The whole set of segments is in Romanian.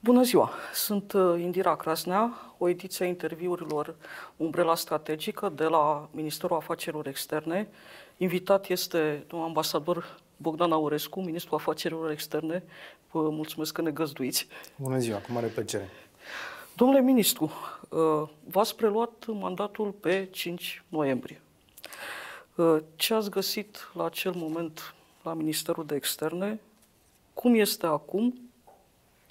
Bună ziua! Sunt uh, Indira Crasnea, o ediție a interviurilor Umbrela Strategică de la Ministerul Afacerilor Externe. Invitat este domnul ambasador Bogdan Aurescu, Ministrul Afacerilor Externe. Vă mulțumesc că ne găzduiți. Bună ziua, cu mare plăcere! Domnule ministru, uh, v-ați preluat mandatul pe 5 noiembrie. Uh, ce ați găsit la acel moment la Ministerul de Externe? Cum este acum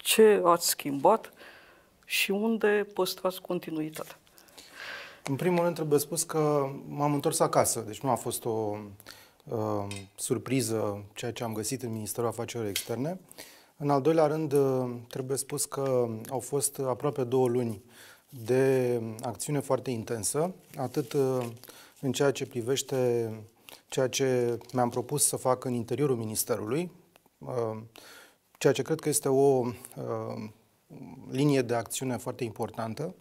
ce ați schimbat și unde păstrați continuitatea? În primul rând trebuie spus că m-am întors acasă, deci nu a fost o uh, surpriză ceea ce am găsit în Ministerul Afacerilor Externe. În al doilea rând, uh, trebuie spus că au fost aproape două luni de acțiune foarte intensă, atât uh, în ceea ce privește ceea ce mi-am propus să fac în interiorul Ministerului, uh, ceea ce cred că este o uh, linie de acțiune foarte importantă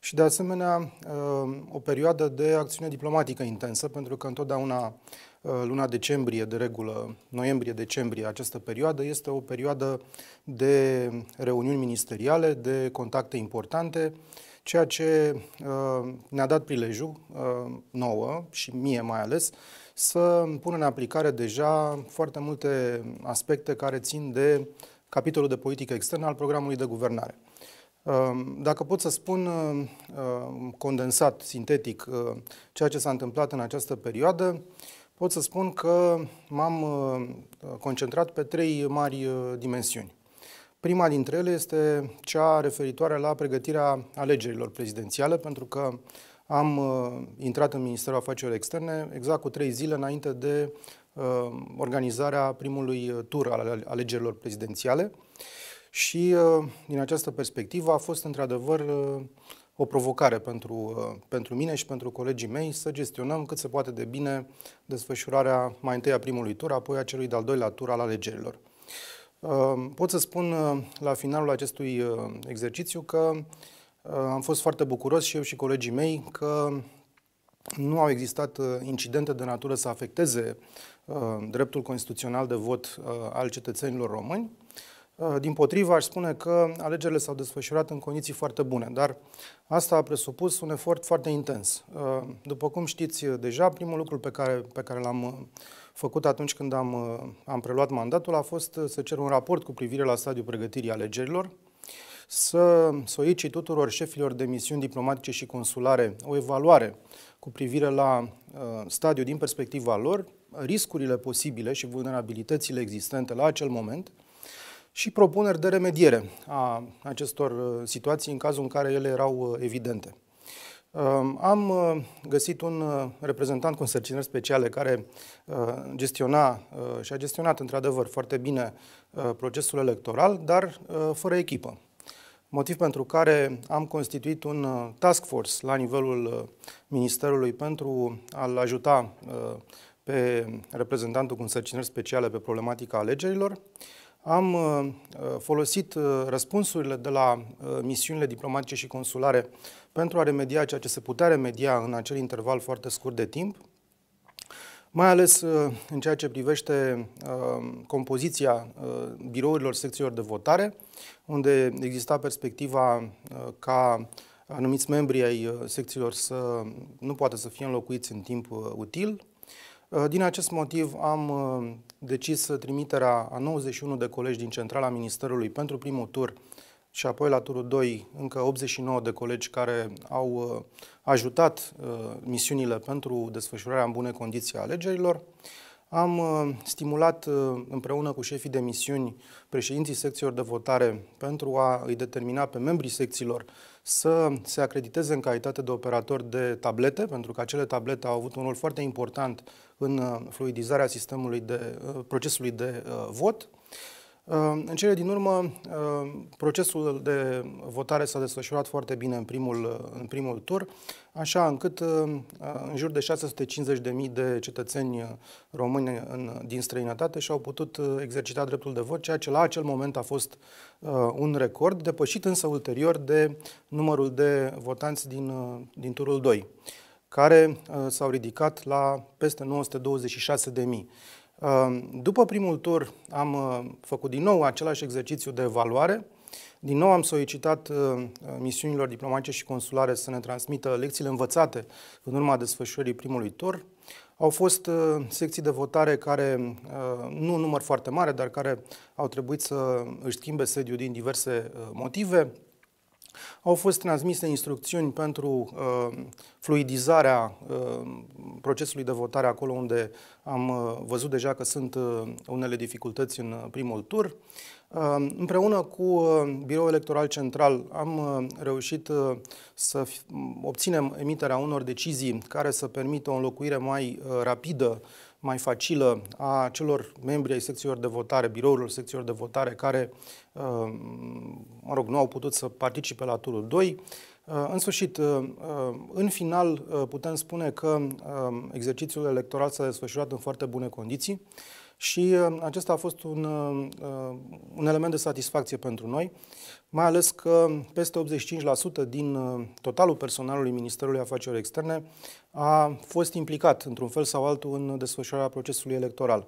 și, de asemenea, uh, o perioadă de acțiune diplomatică intensă, pentru că întotdeauna uh, luna decembrie, de regulă, noiembrie-decembrie, această perioadă este o perioadă de reuniuni ministeriale, de contacte importante, ceea ce uh, ne-a dat prilejul uh, nouă și mie mai ales să pună în aplicare deja foarte multe aspecte care țin de capitolul de politică externă al programului de guvernare. Ehm, dacă pot să spun ehm, condensat, sintetic, ehm, ceea ce s-a întâmplat în această perioadă, pot să spun că m-am concentrat pe trei mari dimensiuni. Prima dintre ele este cea referitoare la pregătirea alegerilor prezidențiale, pentru că am uh, intrat în Ministerul Afacerilor Externe exact cu trei zile înainte de uh, organizarea primului uh, tur al alegerilor prezidențiale și din această perspectivă a fost într-adevăr o provocare pentru, pentru mine și pentru colegii mei să gestionăm cât se poate de bine desfășurarea mai întâi a primului tur, apoi a celui de-al doilea tur al alegerilor. Pot să spun la finalul acestui exercițiu că Uh, am fost foarte bucuros și eu și colegii mei că nu au existat uh, incidente de natură să afecteze uh, dreptul constituțional de vot al cetățenilor români. Din potrivă, aș spune că alegerile s-au desfășurat în condiții foarte bune, dar asta a presupus un efort foarte intens. După cum știți deja, primul lucru pe care, pe care l-am făcut atunci când am, am preluat mandatul a fost să cer un raport cu privire la stadiul pregătirii alegerilor să solicit tuturor șefilor de misiuni diplomatice și consulare o evaluare cu privire la uh, stadiu din perspectiva lor, riscurile posibile și vulnerabilitățile existente la acel moment și propuneri de remediere a acestor uh, situații în cazul în care ele erau uh, evidente. Um, am găsit un reprezentant cu însărcinări speciale care gestiona și a gestionat într-adevăr foarte bine procesul electoral, dar fără echipă motiv pentru care am constituit un uh, task force la nivelul uh, Ministerului pentru a-l ajuta uh, pe reprezentantul cu însărcinări speciale pe problematica alegerilor. Am folosit răspunsurile de la misiunile diplomatice și consulare pentru a remedia ceea ce se putea remedia în acel interval foarte scurt de timp mai ales uh, în ceea ce privește uh, compoziția uh, birourilor secțiilor de votare, unde exista perspectiva ca anumiți membri ai secțiilor să nu poată să fie înlocuiți în timp util. Din acest motiv am decis trimiterea a 91 de colegi din centrala Ministerului pentru primul tur și apoi la turul 2 încă 89 de colegi care au ajutat uh, misiunile pentru desfășurarea în bune condiții a alegerilor. Am uh, stimulat uh, împreună cu șefii de misiuni președinții secțiilor de votare pentru a îi determina pe membrii secțiilor să se acrediteze în calitate de operator de tablete, pentru că acele tablete au avut un rol foarte important în fluidizarea sistemului de, procesului de vot. Ehm, în cele din urmă, ehm, procesul de votare s-a desfășurat foarte bine în primul, ehm, în primul tur, așa încât în jur de 650.000 de cetățeni români în, din străinătate și-au putut exercita dreptul de vot, ceea ce la acel moment a fost un record, depășit însă ulterior de numărul de votanți din, din turul 2 care s-au ridicat la peste 926.000. După primul tur am uh, făcut din nou același exercițiu de evaluare. Din nou am solicitat uh, misiunilor diplomatice și consulare să ne transmită lecțiile învățate în urma desfășurării primului tur. Au fost uh, secții de votare care, nu număr foarte mare, dar care au trebuit să își schimbe sediu din diverse motive. Au fost transmise instrucțiuni pentru uh, fluidizarea uh, procesului de votare acolo unde am uh, văzut deja că sunt uh, unele dificultăți în uh, primul tur. Uh, împreună cu uh, Biroul Electoral Central am uh, reușit uh, să obținem emiterea unor decizii care să permită o înlocuire mai uh, rapidă uh, mai facilă a celor membri ai secțiilor de votare, birourilor secțiilor de votare care, uh, mă rog, nu au putut să participe la turul 2. Uh, în sfârșit, uh, în final putem spune că exercițiul electoral s-a desfășurat în foarte bune condiții și acesta a fost un, un element de satisfacție pentru noi mai ales că peste 85% din uh, totalul personalului Ministerului Afacerilor Externe a fost implicat într-un fel sau altul în desfășurarea procesului electoral.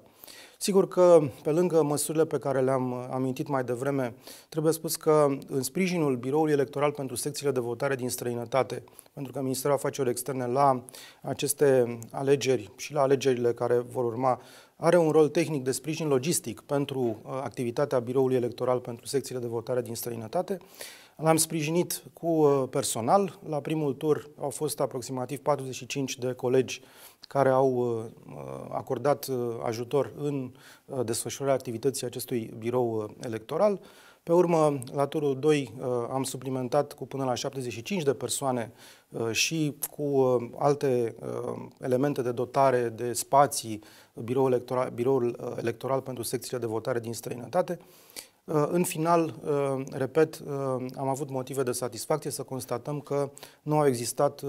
Sigur că, pe lângă măsurile pe care le-am uh, amintit mai devreme, trebuie spus că în sprijinul Biroului Electoral pentru secțiile de votare din străinătate, pentru că Ministerul Afacerilor Externe la aceste alegeri și la alegerile care vor urma are un rol tehnic de sprijin logistic pentru uh, activitatea biroului electoral pentru secțiile de votare din străinătate. L-am sprijinit cu uh, personal. La primul tur au fost aproximativ 45 de colegi care au uh, acordat ajutor în desfășurarea activității acestui birou electoral. Pe urmă, la turul 2 am suplimentat cu până la 75 de persoane și cu alte elemente de dotare de spații, biroul electoral, biroul uh, electoral pentru secțiile de votare din străinătate. Uh, în final, uh, repet, am avut motive de satisfacție să constatăm că nu au existat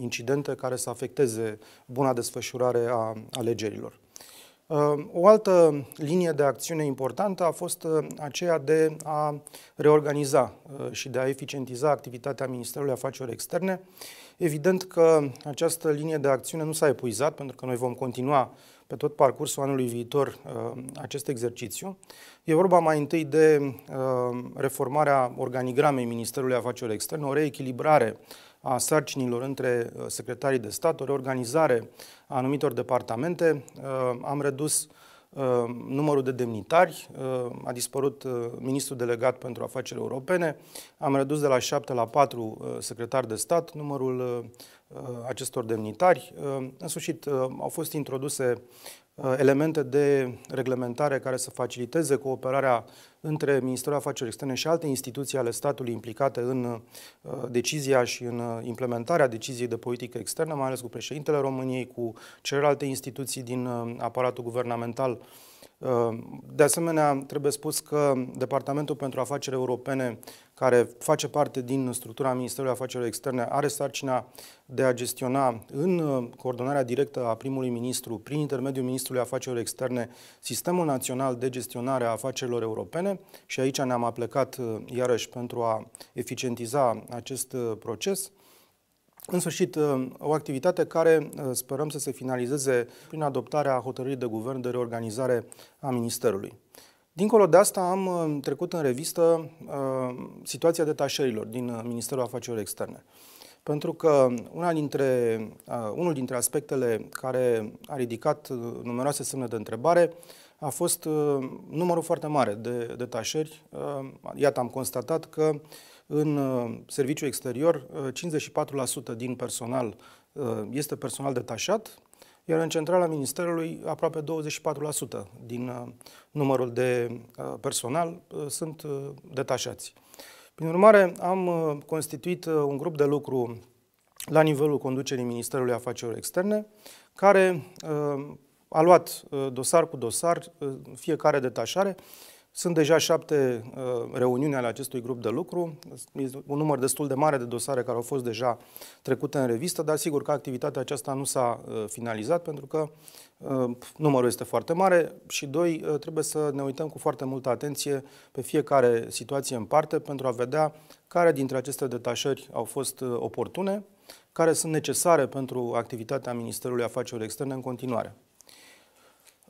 incidente care să afecteze buna desfășurare a alegerilor. O altă linie de acțiune importantă a fost aceea de a reorganiza și de a eficientiza activitatea Ministerului Afaceri Externe. Evident că această linie de acțiune nu s-a epuizat, pentru că noi vom continua pe tot parcursul anului viitor uh, acest exercițiu. E vorba mai întâi de uh, reformarea organigramei Ministerului Afacerilor Externe, o reechilibrare a sarcinilor între uh, secretarii de stat, o reorganizare a anumitor departamente. Am redus numărul de demnitari, a dispărut ministrul delegat pentru afaceri europene, am redus de la 7 la 4 secretari de stat numărul Uh, acestor demnitari. Uh, în sfârșit, uh, au fost introduse elemente de reglementare care să faciliteze cooperarea între Ministerul Afacerilor Externe și alte instituții ale statului implicate în decizia și în implementarea deciziei de politică externă, mai ales cu președintele României, cu celelalte instituții din aparatul guvernamental Ehm, de asemenea, trebuie spus că Departamentul pentru Afaceri Europene, care face parte din structura Ministerului Afacerilor Externe, are sarcina de a gestiona în uh, coordonarea directă a primului ministru, prin intermediul Ministrului Afacerilor Externe, Sistemul Național de Gestionare a Afacerilor Europene și aici ne-am aplecat uh, iarăși pentru a eficientiza acest uh, proces. În sfârșit, ă, o activitate care ă, sperăm să se finalizeze prin adoptarea hotărârii de guvern de reorganizare a Ministerului. Dincolo de asta, am ă, trecut în revistă situația detașărilor din Ministerul Afacerilor Externe. Pentru că una dintre, unul dintre aspectele care a ridicat numeroase semne de întrebare a fost numărul foarte mare de detașări. Iată, am constatat că în uh, serviciu exterior, 54% uh, din personal uh, este personal detașat, iar în centrala Ministerului aproape 24% din numărul de personal sunt detașați. Prin urmare, am constituit un grup de lucru la nivelul conducerii Ministerului Afacerilor Externe, care a luat dosar cu dosar fiecare detașare sunt deja șapte uh, reuniuni ale acestui grup de lucru, este un număr destul de mare de dosare care au fost deja trecute în revistă, dar sigur că activitatea aceasta nu s-a uh, finalizat pentru că uh, numărul este foarte mare și, doi, trebuie să ne uităm cu foarte multă atenție pe fiecare situație în parte pentru a vedea care dintre aceste detașări au fost oportune, care sunt necesare pentru activitatea Ministerului Afacerilor Externe în continuare.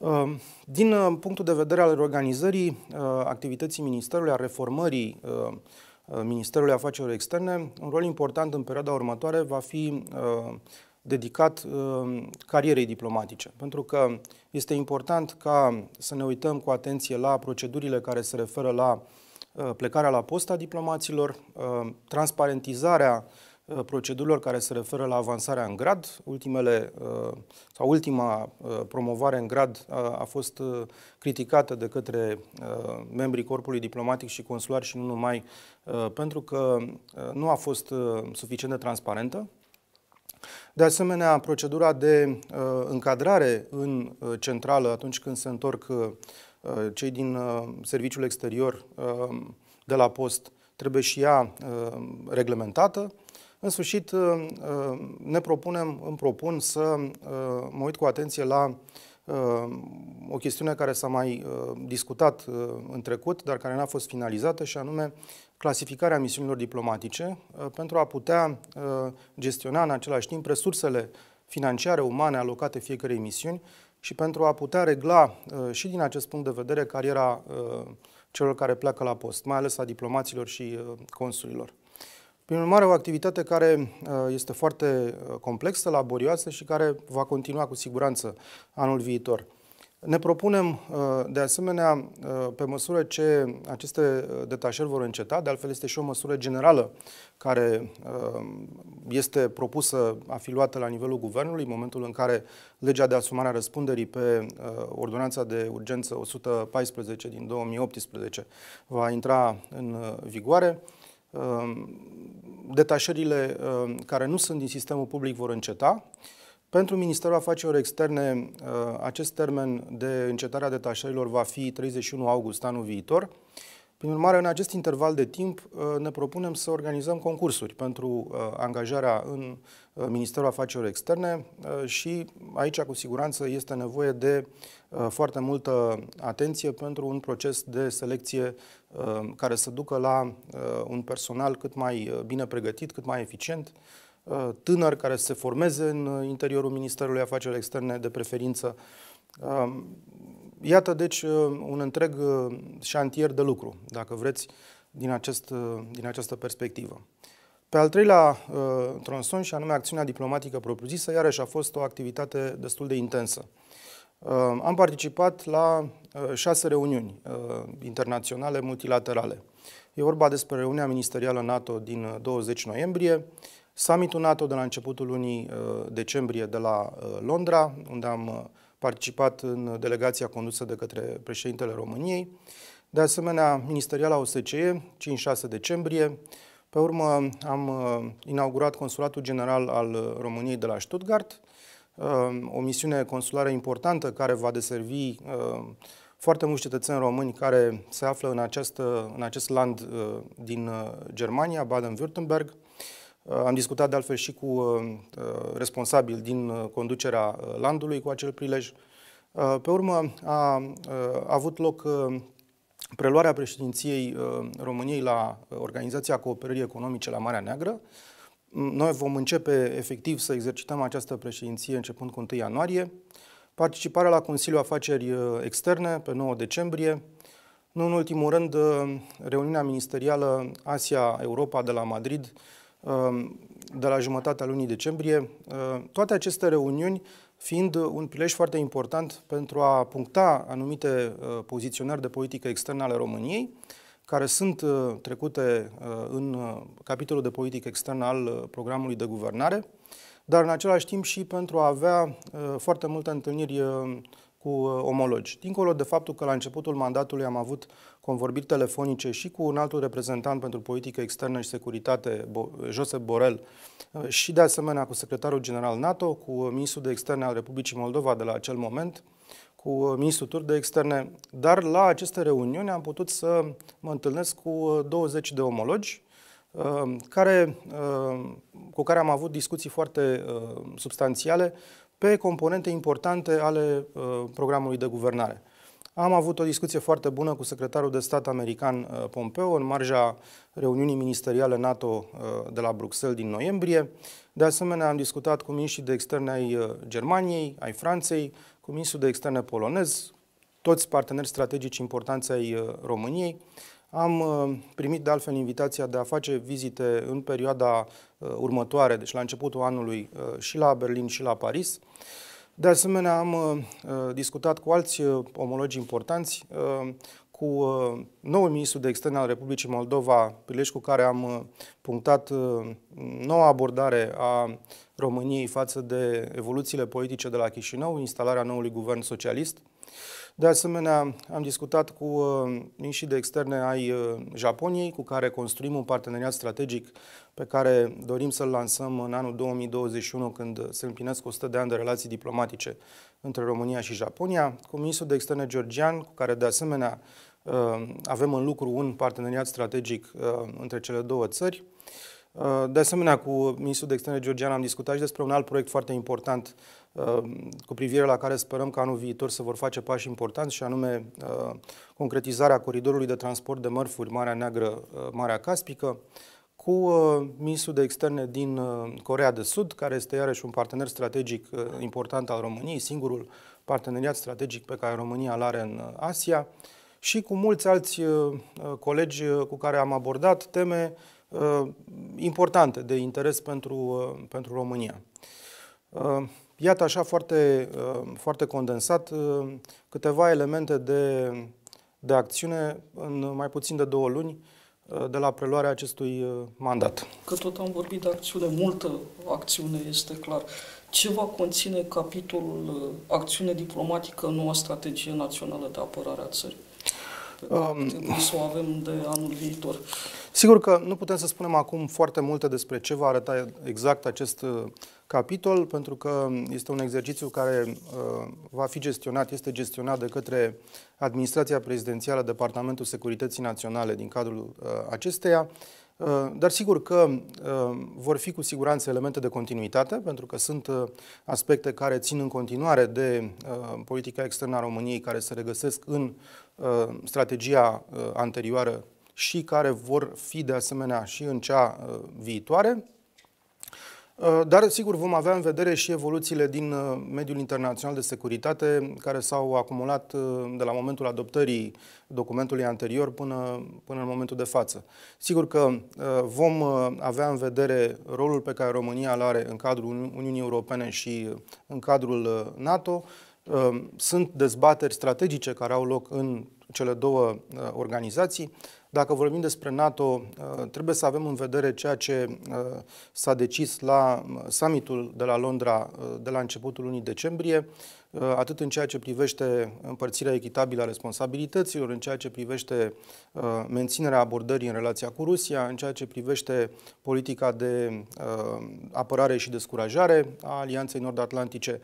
Ehm, din uh, punctul de vedere al organizării uh, activității Ministerului, a reformării uh, Ministerului Afacerilor Externe, un rol important în perioada următoare va fi dedicat carierei diplomatice, pentru că este important ca să ne uităm cu atenție la procedurile care se referă la plecarea la posta diplomaților, transparentizarea Uh, procedurilor care se referă la avansarea în grad. Ultimele, uh, sau ultima uh, promovare în grad a fost criticată de către membrii Corpului Diplomatic și Consular și nu numai, pentru că nu a fost suficient de transparentă. De asemenea, procedura de încadrare în centrală atunci când se întorc cei din serviciul exterior de la post trebuie și ea reglementată. În sfârșit, uh, uh, ne propunem, îmi propun să uh, mă uit cu atenție la o chestiune care s-a mai discutat în trecut, dar care n-a fost finalizată, și anume clasificarea misiunilor diplomatice, pentru a putea gestiona în același timp resursele financiare, umane alocate fiecarei misiuni și pentru a putea regla și din acest punct de vedere cariera celor care pleacă la post, mai ales a diplomaților și consulilor. Prin urmare, o activitate care uh, este foarte uh, complexă, laborioasă și care va continua cu siguranță anul viitor. Ne propunem, uh, de asemenea, pe măsură ce aceste detașări vor înceta, de altfel este și o măsură generală care este propusă, a fi luată la nivelul Guvernului, în momentul în care legea de asumare a răspunderii pe ordonanța de urgență 114 din 2018 va intra în vigoare, Um, detașările um, care nu sunt din sistemul public vor înceta. Pentru Ministerul Afacerilor Externe, uh, acest termen de încetarea detașărilor va fi 31 august anul viitor. Prin urmare, în acest interval de timp uh, ne propunem să organizăm concursuri pentru uh, angajarea în uh, Ministerul Afacerilor Externe și aici cu siguranță este nevoie de foarte multă atenție pentru un proces de selecție care să ducă la un personal cât mai bine pregătit, cât mai eficient, tânăr care se formeze în interiorul Ministerului Afacerilor Externe de preferință Iată, deci, uh, un întreg uh, șantier de lucru, dacă vreți, din, acest, uh, din această perspectivă. Pe al treilea tronson, și anume acțiunea diplomatică propriu-zisă, iarăși a fost o activitate destul de intensă. Am participat la șase reuniuni internaționale multilaterale. E vorba despre reuniunea ministerială NATO din 20 noiembrie, summitul NATO de la începutul lunii decembrie de la Londra, unde am participat în delegația condusă de către președintele României, de asemenea ministeriala OSCE, 5-6 decembrie, pe urmă am uh, inaugurat Consulatul General al uh, României de la Stuttgart, uh, o misiune consulară importantă care va deservi foarte mulți cetățeni români care se află în, această, în acest land din Germania, Baden-Württemberg. Am discutat de altfel și cu uh, uh, responsabil din uh, conducerea landului cu acel prilej. Pe urmă a avut loc preluarea președinției României la Organizația Cooperării Economice la Marea Neagră. Mm, noi vom începe efectiv să exercităm această președinție începând cu 1 ianuarie. Participarea la Consiliul Afaceri Externe pe 9 decembrie. Nu în ultimul rând, reuniunea ministerială Asia-Europa de la Madrid, Um, de la jumătatea lunii decembrie, uh, toate aceste reuniuni fiind un prilej foarte important pentru a puncta anumite uh, poziționări de politică externă ale României, care sunt uh, trecute în capitolul de politică externă al programului de guvernare, dar în același timp și pentru a avea foarte multe întâlniri cu omologi. Dincolo de faptul că la începutul mandatului am avut convorbiri telefonice și cu un altul reprezentant pentru politică externă și securitate, Josep Borel, uh, și de asemenea cu secretarul general NATO, cu ministrul de externe al Republicii Moldova de la acel moment, cu uh, ministrul turc de externe, dar la aceste reuniuni am putut să mă întâlnesc cu 20 uh, de omologi care, cu care am avut discuții foarte substanțiale pe componente importante ale programului de guvernare. Am avut o discuție foarte bună cu secretarul de stat american uh, Pompeo în marja reuniunii ministeriale NATO uh, de la Bruxelles din noiembrie. De asemenea, am discutat cu ministrii de externe ai uh, Germaniei, ai Franței, cu ministrul de externe polonez, toți parteneri strategici importanți ai României. Am primit de altfel invitația de a face vizite în perioada următoare, deci la începutul anului, și la Berlin și la Paris. De asemenea, am uh, uh, discutat cu alți uh, omologi importanți, uh, cu uh, noul ministru de externe al Republicii Moldova, prilej cu care am uh, punctat uh, noua abordare a României față de evoluțiile politice de la Chișinău, instalarea noului guvern socialist, de asemenea, am discutat cu uh, miniștrii de externe ai uh, Japoniei, cu care construim un parteneriat strategic pe care dorim să-l lansăm în anul 2021, când se împlinesc 100 de ani de relații diplomatice între România și Japonia, cu ministrul de externe georgian, cu care de asemenea uh, avem în lucru un parteneriat strategic între cele două țări. De asemenea, cu ministrul de externe georgian am discutat și despre un alt proiect foarte important Um, cu privire la care sperăm că anul viitor se vor face pași importanți și anume uh, concretizarea coridorului de transport de mărfuri Marea Neagră, uh, Marea Caspică, cu uh, ministrul de externe din Corea de Sud, care este iarăși un partener strategic important al României, singurul parteneriat strategic pe care România îl are în Asia, și cu mulți alți colegi cu care am abordat teme importante de interes pentru, pentru România. Iată așa foarte, uh, foarte condensat uh, câteva elemente de, de acțiune în mai puțin de două luni uh, de la preluarea acestui mandat. Că tot am vorbit de acțiune, multă acțiune este clar. Ce va conține capitolul acțiune diplomatică, noua strategie națională de apărare a țării? Um, să o avem de anul viitor. Sigur că nu putem să spunem acum foarte multe despre ce va arăta exact acest capitol, pentru că este un exercițiu care uh, va fi gestionat, este gestionat de către Administrația Prezidențială, Departamentul Securității Naționale din cadrul uh, acesteia, uh, dar sigur că uh, vor fi cu siguranță elemente de continuitate, pentru că sunt uh, aspecte care țin în continuare de politica externă a României, care se regăsesc în strategia anterioară și care vor fi de asemenea și în cea viitoare. Uh, dar, sigur, vom avea în vedere și evoluțiile din uh, mediul internațional de securitate, care s-au acumulat uh, de la momentul adoptării documentului anterior până, până în momentul de față. Sigur că vom avea în vedere rolul pe care România îl are în cadrul Uniunii Europene și în cadrul NATO. Sunt dezbateri strategice care au loc în cele două organizații. Dacă vorbim despre NATO, uh, trebuie să avem în vedere ceea ce uh, s-a decis la uh, summitul de la Londra de la începutul lunii decembrie, atât în ceea ce privește împărțirea echitabilă a responsabilităților, în ceea ce privește menținerea abordării în relația cu Rusia, în ceea ce privește politica de apărare și descurajare a Alianței Nord-Atlantice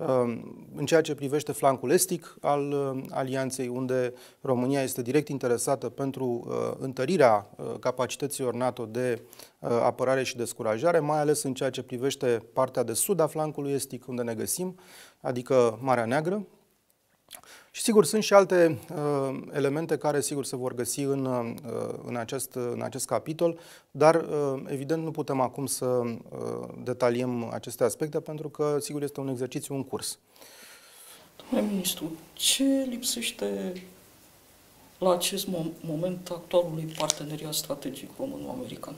Ehm, în ceea ce privește flancul estic al ehm, alianței, unde România este direct interesată pentru ehm, întărirea capacităților NATO de apărare și descurajare, mai ales în ceea ce privește partea de sud a flancului estic, unde ne găsim, adică Marea Neagră, și sigur, sunt și alte uh, elemente care sigur se vor găsi în, uh, în, acest, în acest capitol, dar uh, evident nu putem acum să uh, detaliem aceste aspecte pentru că sigur este un exercițiu în curs. Domnule ministru, ce lipsește la acest moment actualului parteneriat strategic român-american?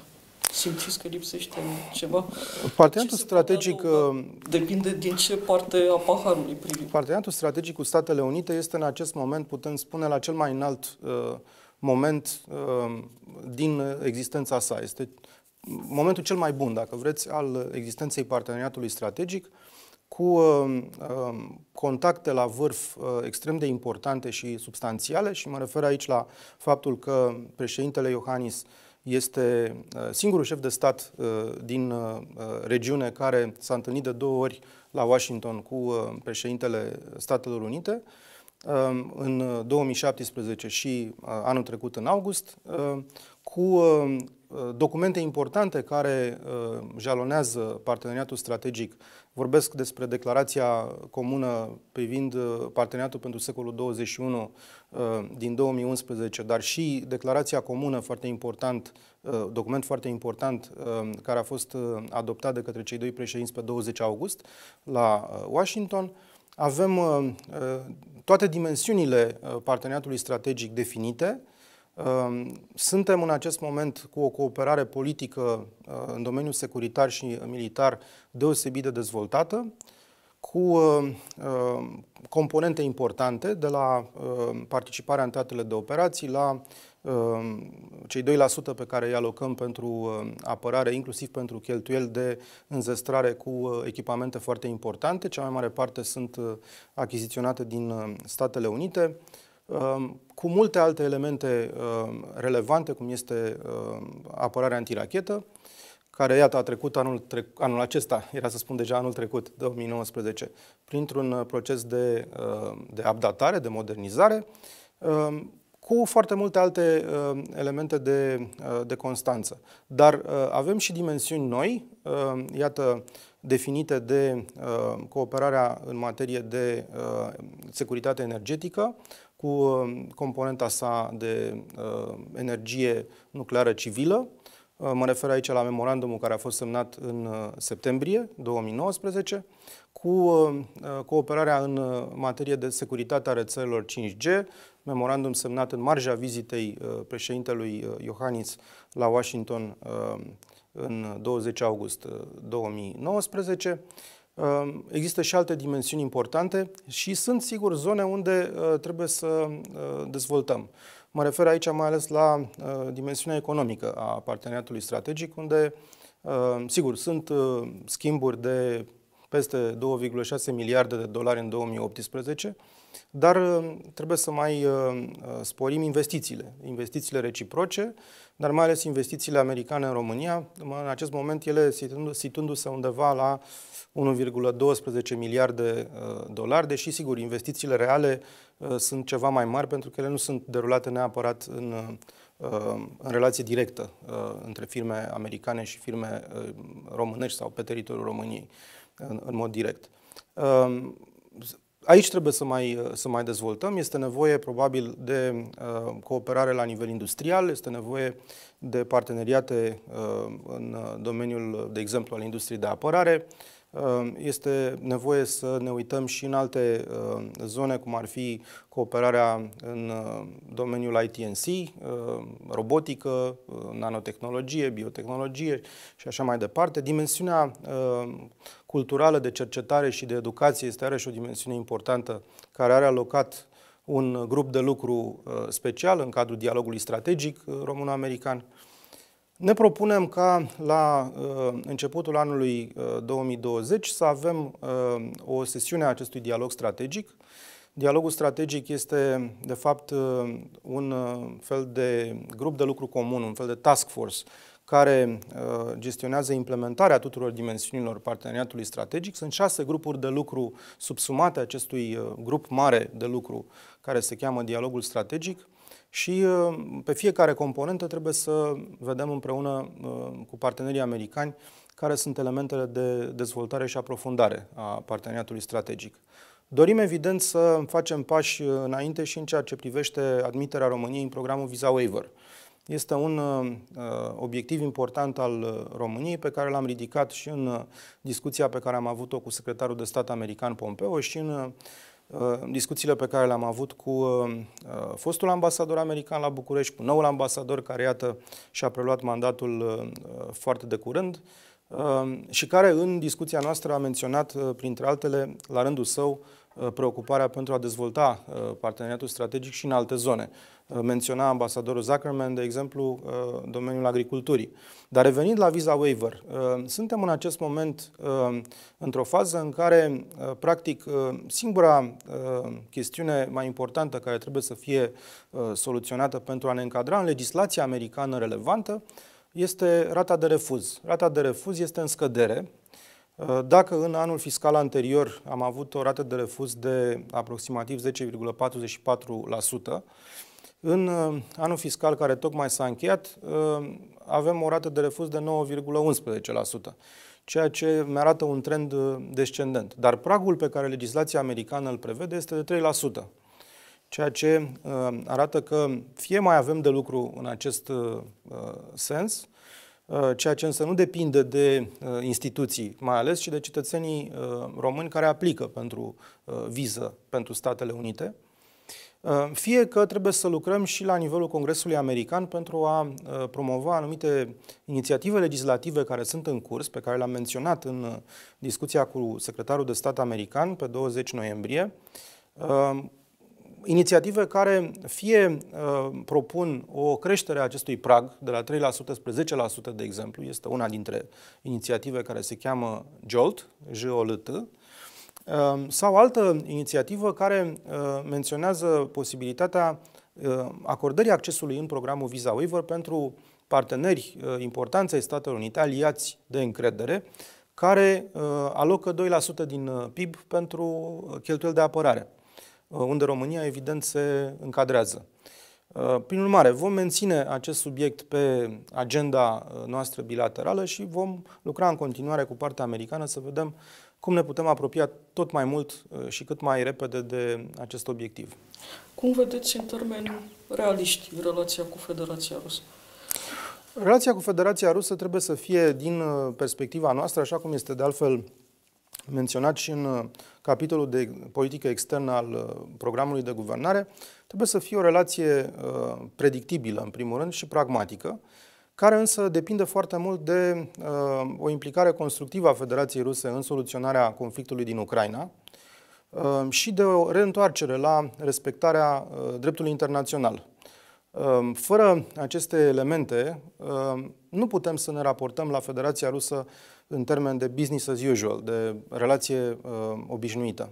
simțiți că lipsește ceva. Parteneriatul ce strategic... Uh, depinde din ce parte a paharului privim. Parteneriatul strategic cu Statele Unite este în acest moment, putem spune, la cel mai înalt uh, moment uh, din existența sa. Este momentul cel mai bun, dacă vreți, al existenței parteneriatului strategic cu uh, uh contacte la vârf uh, extrem de importante și substanțiale și mă refer aici la faptul că președintele Iohannis uh, este uh, singurul șef de stat uh, din uh, regiune care s-a întâlnit de două ori la Washington cu președintele Statelor Unite, um, în 2017 și anul trecut în august, cu documente importante care jalonează parteneriatul strategic Vorbesc despre declarația comună privind uh, parteneriatul pentru secolul 21 uh, din 2011, dar și declarația comună foarte important, uh, document foarte important care a fost adoptat de către cei doi președinți pe 20 august la Washington. Avem toate dimensiunile parteneriatului strategic definite, Ehm, suntem în acest moment cu o cooperare politică eh, în domeniul securitar și militar deosebit de dezvoltată, cu ehm, ehm, componente importante, de la participarea în teatrele de operații, la cei 2% pe care îi alocăm pentru apărare, inclusiv pentru cheltuieli de înzestrare cu eh, echipamente foarte importante. Cea mai mare parte sunt eh, achiziționate din Statele Unite Um, cu multe alte elemente um, relevante, cum este um, apărarea antirachetă, care, iată, a trecut anul, trec, anul acesta, era să spun deja anul trecut, 2019, printr-un uh, proces de, uh, de updatare, de modernizare, cu foarte multe alte elemente de, uh, de constanță. Dar avem și dimensiuni noi, iată, definite de cooperarea în materie de securitate energetică, cu uh, componenta sa de uh, energie nucleară civilă. Uh, mă refer aici la memorandumul care a fost semnat în uh, septembrie 2019 cu uh, uh, cooperarea în uh, materie de securitate a rețelelor 5G, memorandum semnat în marja vizitei uh, președintelui uh, Iohannis la Washington uh, în 20 august 2019 uh, Ehm, există și alte dimensiuni importante și sunt, sigur, zone unde eh, trebuie să eh, dezvoltăm. Mă refer aici mai ales la eh, dimensiunea economică a parteneriatului strategic, unde, ehm, sigur, sunt schimburi de peste 2,6 miliarde de dolari în 2018, dar uh, trebuie să mai uh, uh, sporim investițiile, investițiile reciproce, dar mai ales investițiile americane în România. În acest moment ele situându-se undeva la 1,12 miliarde dolari, deși, sigur, investițiile reale sunt ceva mai mari pentru că ele nu sunt derulate neapărat în, în relație directă între firme americane și firme românești sau pe teritoriul României în, în mod direct. Aici trebuie să mai, uh, să mai dezvoltăm. Este nevoie probabil de uh, cooperare la nivel industrial, este nevoie de parteneriate uh, în uh, domeniul, uh, de exemplu, al industriei de apărare. Uh, este nevoie să ne uităm și în alte zone, cum ar fi cooperarea în domeniul ITNC, robotică, nanotehnologie, biotehnologie și așa mai departe. Dimensiunea culturală de cercetare și de educație este iarăși o dimensiune importantă care are alocat un grup de lucru uh, special în cadrul dialogului strategic uh, român-american. Ne propunem ca la uh, începutul anului 2020 să avem o sesiune a acestui dialog strategic. Dialogul strategic este, de fapt, un fel de grup de lucru comun, un fel de task force care uh, gestionează implementarea tuturor dimensiunilor parteneriatului strategic. Sunt șase grupuri de lucru subsumate acestui uh, grup mare de lucru care se cheamă dialogul strategic și uh, pe fiecare componentă trebuie să vedem împreună cu partenerii americani care sunt elementele de dezvoltare și aprofundare a parteneriatului strategic. Dorim, evident, să facem pași înainte și în ceea ce privește admiterea României în programul Visa Waiver este un uh, uh, obiectiv important al uh, României pe care l-am ridicat și în discuția pe care am avut-o cu secretarul de stat american Pompeo și în discuțiile pe care le-am avut cu fostul ambasador american la București, cu noul ambasador care, iată, și-a preluat mandatul foarte de curând și care în discuția noastră a menționat, printre altele, la rândul său, Uh, preocuparea pentru a dezvolta uh, parteneriatul strategic și în alte zone. Uh, menționa ambasadorul Zuckerman, de exemplu, domeniul agriculturii. Dar revenind la visa waiver, suntem în acest moment într-o fază în care, practic, singura chestiune mai importantă care trebuie să fie soluționată pentru a ne încadra în legislația americană relevantă este rata de refuz. Rata de refuz este în scădere Uh, dacă în anul fiscal anterior am avut o rată de refuz de aproximativ 10,44%, în uh, anul fiscal care tocmai s-a încheiat uh, avem o rată de refuz de 9,11%, ceea ce mi arată un trend descendent. Dar pragul pe care legislația americană îl prevede este de 3%, ceea ce arată că fie mai avem de lucru în acest sens, Uh, ceea ce însă nu depinde de uh, instituții, mai ales și de cetățenii uh, români care aplică pentru viză pentru Statele Unite, fie că trebuie să lucrăm și la nivelul Congresului American pentru a promova anumite inițiative legislative care sunt în curs, pe care le-am menționat în discuția cu secretarul de stat american pe 20 noiembrie, Inițiative care fie uh, propun o creștere a acestui prag de la 3% spre 10%, de exemplu, este una dintre inițiative care se cheamă JOLT, JOLT, uh, sau altă inițiativă care uh, menționează posibilitatea uh, acordării accesului în programul Visa Waiver pentru parteneri uh, importanți ai Statelor Unite, aliați de încredere, care uh, alocă 2% din PIB pentru cheltuieli de apărare. Uh, unde România, evident, se încadrează. Uh, prin urmare, vom menține acest subiect pe agenda uh, noastră bilaterală și vom lucra în continuare cu partea americană să vedem cum ne putem apropia tot mai mult și cât mai repede de acest obiectiv. Cum vedeți în termeni realiști relația cu Federația Rusă? Relația cu Federația Rusă trebuie să fie din perspectiva noastră, așa cum este de altfel menționat și în uh, capitolul de politică externă al uh, programului de guvernare, trebuie să fie o relație uh, predictibilă, în primul rând, și pragmatică, care însă depinde foarte mult de o implicare constructivă a Federației Ruse în soluționarea conflictului din Ucraina și de o reîntoarcere la respectarea dreptului internațional. fără aceste elemente, nu putem să ne raportăm la Federația Rusă în termen de business as usual, de relație uh, obișnuită.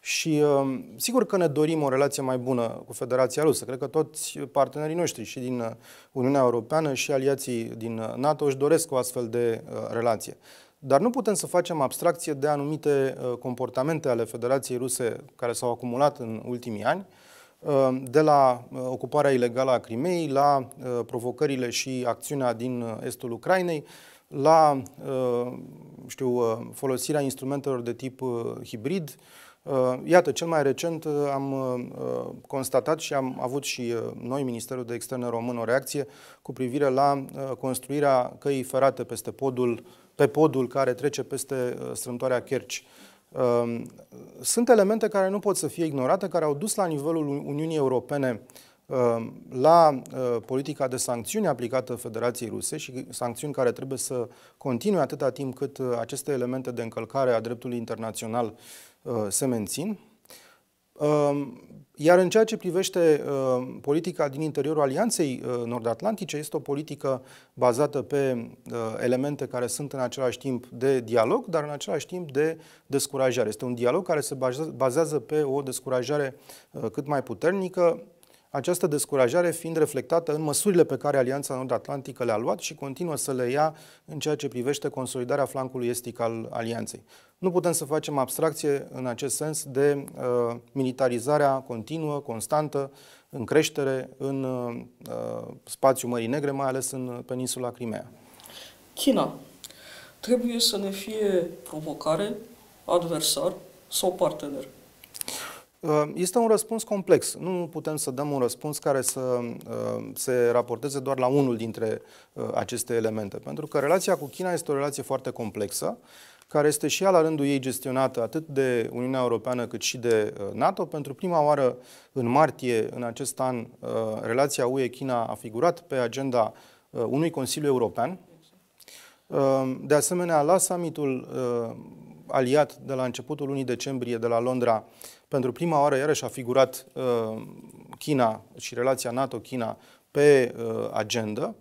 Și uh, sigur că ne dorim o relație mai bună cu Federația Rusă. Cred că toți partenerii noștri și din uh, Uniunea Europeană și aliații din uh, NATO își doresc o astfel de uh, relație. Dar nu putem să facem abstracție de anumite uh, comportamente ale Federației Ruse care s-au acumulat în ultimii ani, uh, de la ocuparea ilegală a Crimeei la provocările și acțiunea din estul Ucrainei, la uh, știu, uh, folosirea instrumentelor de tip uh, hibrid. Iată, cel mai recent am constatat și am avut și noi, Ministerul de Externe Român, o reacție cu privire la construirea căii ferate peste podul, pe podul care trece peste strâmtoarea Kerci. Sunt elemente care nu pot să fie ignorate, care au dus la nivelul Uniunii Europene Ehm, la eh, politica de sancțiuni aplicată Federației Ruse și sancțiuni care trebuie să continue atâta timp cât eh, aceste elemente de încălcare a dreptului internațional eh, se mențin. Ehm, iar în ceea ce privește ehm, politica din interiorul Alianței Nord-Atlantice, este o politică bazată pe elemente care sunt în același timp de dialog, dar în același timp de descurajare. Este un dialog care se bazează pe o descurajare cât mai puternică, această descurajare fiind reflectată în măsurile pe care Alianța Nord-Atlantică le-a luat și continuă să le ia în ceea ce privește consolidarea flancului estic al Alianței. Nu putem să facem abstracție în acest sens de uh, militarizarea continuă, constantă, în creștere în uh, spațiul Mării Negre, mai ales în peninsula Crimea. China trebuie să ne fie provocare, adversar sau partener. Ă, este un răspuns complex. Nu putem să dăm un răspuns care să ă, se raporteze doar la unul dintre ă, aceste elemente, pentru că relația cu China este o relație foarte complexă care este și ea la rândul ei gestionată atât de Uniunea Europeană cât și de NATO. Pentru prima oară în martie în acest an, relația UE-China a figurat pe agenda unui Consiliu European. De asemenea, la summitul aliat de la începutul lunii decembrie de la Londra, pentru prima oară iarăși a figurat uh, China și relația NATO-China pe uh, agenda.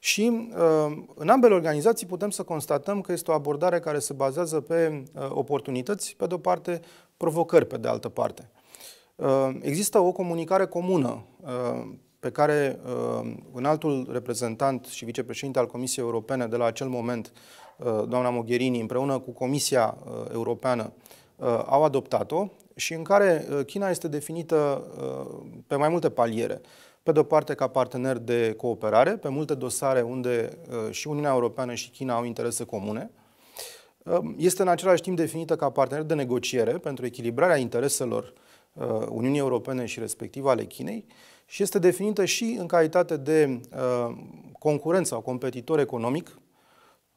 Și uh, în ambele organizații putem să constatăm că este o abordare care se bazează pe uh, oportunități, pe de o parte, provocări, pe de altă parte. Uh, există o comunicare comună uh, pe care uh, un altul reprezentant și vicepreședinte al Comisiei Europene de la acel moment Uh, doamna Mogherini împreună cu Comisia uh, Europeană uh, au adoptat-o și în care China este definită pe mai multe paliere. Pe de o parte ca partener de cooperare, pe multe dosare unde și Uniunea Europeană și China au interese comune. Este în același timp definită ca partener de negociere pentru echilibrarea intereselor Uniunii Europene și respectiv ale Chinei și este definită și în calitate de concurență sau competitor economic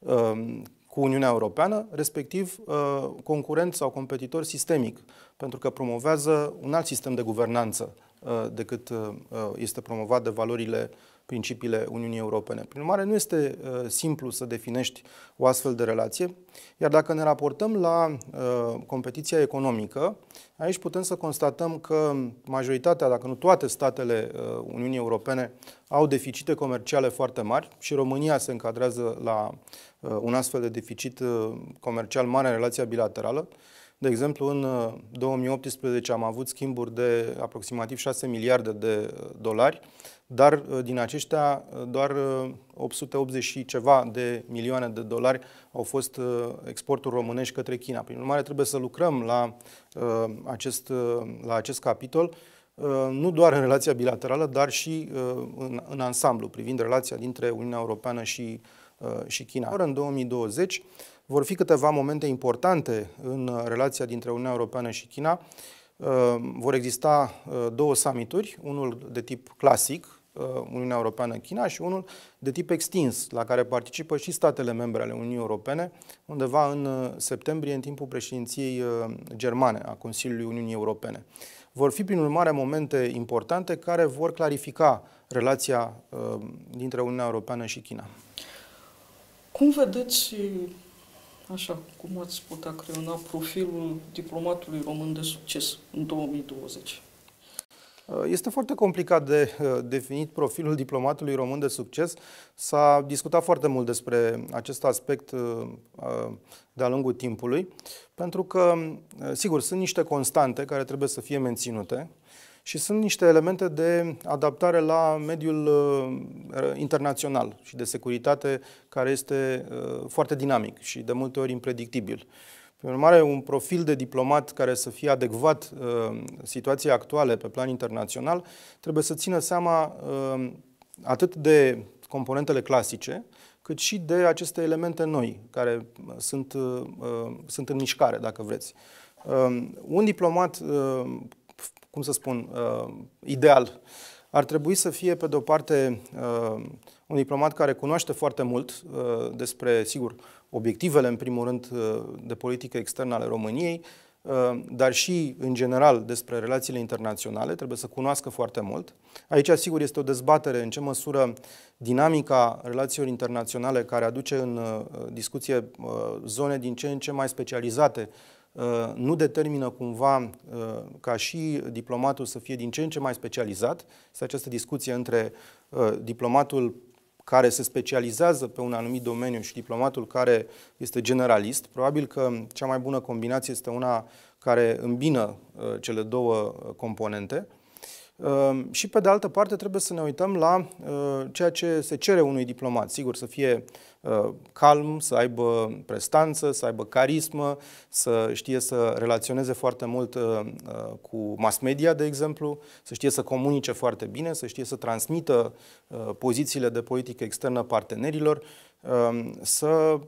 Um, cu Uniunea Europeană, respectiv uh, concurent sau competitor sistemic, pentru că promovează un alt sistem de guvernanță uh, decât uh, este promovat de valorile principiile Uniunii Europene. Prin urmare, nu este uh, simplu să definești o astfel de relație, iar dacă ne raportăm la uh, competiția economică, aici putem să constatăm că majoritatea, dacă nu toate statele uh, Uniunii Europene au deficite comerciale foarte mari și România se încadrează la uh, un astfel de deficit uh, comercial mare în relația bilaterală. De exemplu, în 2018 uh, am avut schimburi de aproximativ 6 miliarde de dolari, dar uh, din aceștia uh, doar 880 uh, și ceva de milioane de dolari au fost exporturi românești către China. Prin urmare, trebuie să lucrăm la acest, la acest capitol, nu doar în relația bilaterală, dar și în, în ansamblu, privind relația dintre Uniunea Europeană și, și China. în 2020 vor fi câteva momente importante în relația dintre Uniunea Europeană și China. Vor exista două summituri, unul de tip clasic, Uh, Uniunea Europeană-China și unul de tip extins, la care participă și statele membre ale Uniunii Europene, undeva în uh, septembrie, în timpul președinției uh, germane a Consiliului Uniunii Europene. Vor fi, prin urmare, momente importante care vor clarifica relația dintre Uniunea Europeană și China. Cum vedeți, așa, cum ați putea creuna profilul diplomatului român de succes în 2020? Uh, este foarte complicat de uh, definit profilul diplomatului român de succes. S-a discutat foarte mult despre acest aspect uh, de-a lungul timpului, pentru că, sigur, sunt niște constante care trebuie să fie menținute și sunt niște elemente de adaptare la mediul internațional și de securitate care este foarte dinamic și de multe ori impredictibil. Prin urmare, un profil de diplomat care să fie adecvat uh, situației actuale pe plan internațional trebuie să țină seama uh, atât de componentele clasice, cât și de aceste elemente noi care sunt, uh, uh sunt în mișcare, dacă vreți. Uh, un diplomat, uh, cum să spun, uh, ideal, ar trebui să fie, pe de-o parte, uh, un diplomat care cunoaște foarte mult uh, despre, sigur, obiectivele, în primul rând, uh, de politică externă ale României, uh, dar și, în general, despre relațiile internaționale, trebuie să cunoască foarte mult. Aici, sigur, este o dezbatere în ce măsură dinamica relațiilor internaționale care aduce în uh, discuție zone din ce în ce mai specializate nu determină cumva ca și diplomatul să fie din ce în ce mai specializat. Este această discuție între diplomatul care se specializează pe un anumit domeniu și diplomatul care este generalist, probabil că cea mai bună combinație este una care îmbină uh, cele două uh, componente. Ehm, și pe de altă parte trebuie să ne uităm la ehm, ceea ce se cere unui diplomat. Sigur, să fie ehm, calm, să aibă prestanță, să aibă carismă, să știe să relaționeze foarte mult cu mass media, de exemplu, să știe să comunice foarte bine, să știe să transmită pozițiile de politică externă partenerilor, să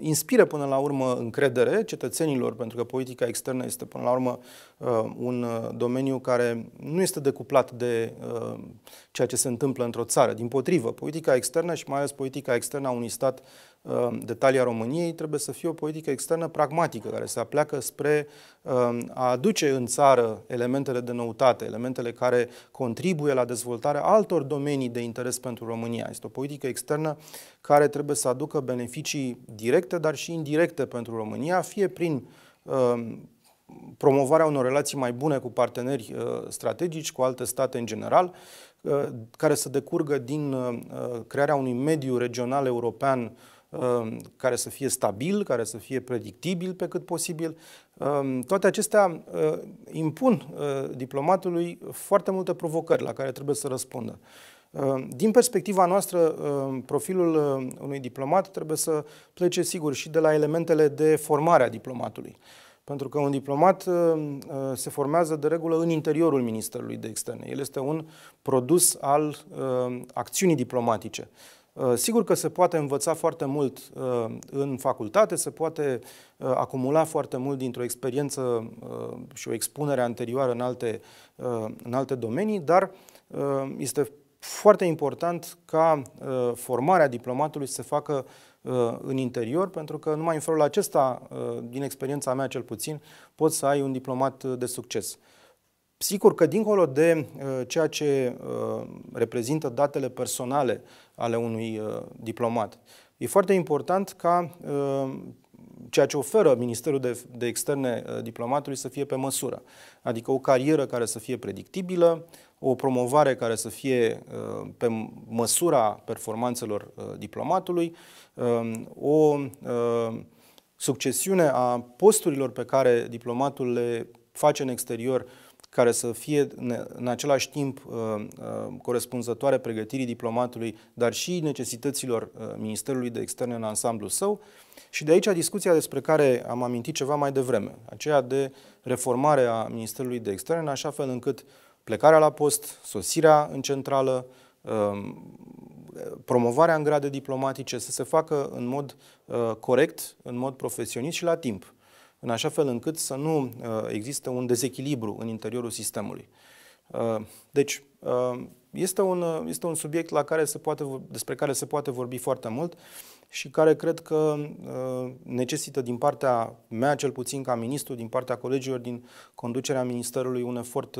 inspiră până la urmă încredere cetățenilor, pentru că politica externă este până la urmă uh, un uh, domeniu care nu este decuplat de uh, ceea ce se întâmplă într-o țară. Din potrivă, politica externă și mai ales politica externă a unui stat Um, detalia României trebuie să fie o politică externă pragmatică, care să apleacă spre um, a aduce în țară elementele de noutate, elementele care contribuie la dezvoltarea altor domenii de interes pentru România. Este o politică externă care trebuie să aducă beneficii directe, dar și indirecte pentru România, fie prin um, promovarea unor relații mai bune cu parteneri uh, strategici, cu alte state în general, uh, care să decurgă din uh, crearea unui mediu regional european Um, care să fie stabil, care să fie predictibil pe cât posibil. Um, toate acestea uh, impun uh, diplomatului foarte multe provocări la care trebuie să răspundă. Um, din perspectiva noastră, profilul uh, unui diplomat trebuie să plece, sigur, și de la elementele de formare a diplomatului. Pentru că un diplomat se formează de regulă în interiorul Ministerului de Externe. El este un produs al acțiunii diplomatice. Uh, sigur că se poate învăța foarte mult uh, în facultate, se poate uh, acumula foarte mult dintr-o experiență și o expunere anterioară în alte, în alte domenii, dar este foarte important ca formarea diplomatului să se facă în interior, pentru că numai în felul acesta, din experiența mea cel puțin, poți să ai un diplomat de succes. Sigur că dincolo de uh, ceea ce uh, reprezintă datele personale ale unui uh, diplomat, e foarte important ca ceea ce oferă Ministerul de, de Externe diplomatului să fie pe măsură. Adică o carieră care să fie predictibilă, o promovare care să fie pe măsura performanțelor diplomatului, um, o succesiune a posturilor pe care diplomatul le face în exterior care să fie în același timp uh, uh, corespunzătoare pregătirii diplomatului, dar și necesităților uh, Ministerului de Externe în ansamblu său. Și de aici discuția despre care am amintit ceva mai devreme, aceea de reformare a Ministerului de Externe, în așa fel încât plecarea la post, sosirea în centrală, um, promovarea în grade diplomatice să se facă în mod corect, în mod profesionist și la timp în așa fel încât să nu uh, există un dezechilibru în interiorul sistemului. Uh, deci, uh, este un, este un subiect la care se poate, despre care se poate vorbi foarte mult și care cred că necesită din partea mea, cel puțin ca ministru, din partea colegilor din conducerea Ministerului, un efort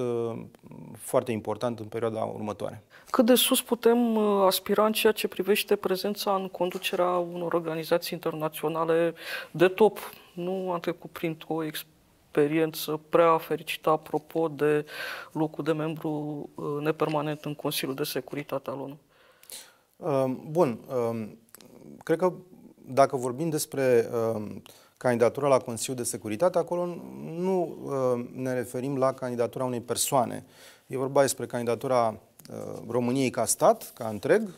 foarte important în perioada următoare. Cât de sus putem aspira în ceea ce privește prezența în conducerea unor organizații internaționale de top, nu am trecut printr-o experiență prea fericită apropo de locul de membru uh, nepermanent în Consiliul de Securitate al ONU. Um, bun, um, cred că dacă vorbim despre um, candidatura la Consiliul de Securitate, acolo nu uh, ne referim la candidatura unei persoane. E vorba despre candidatura uh, României ca stat, ca întreg,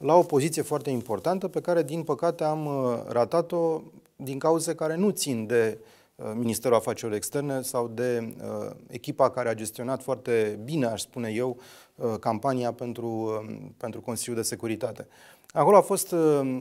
la o poziție foarte importantă pe care, din păcate, am uh, ratat-o din cauze care nu țin de uh, Ministerul Afacerilor Externe sau de uh, echipa care a gestionat foarte bine, aș spune eu, campania pentru, pentru Consiliul de Securitate. Acolo a fost uh, uh,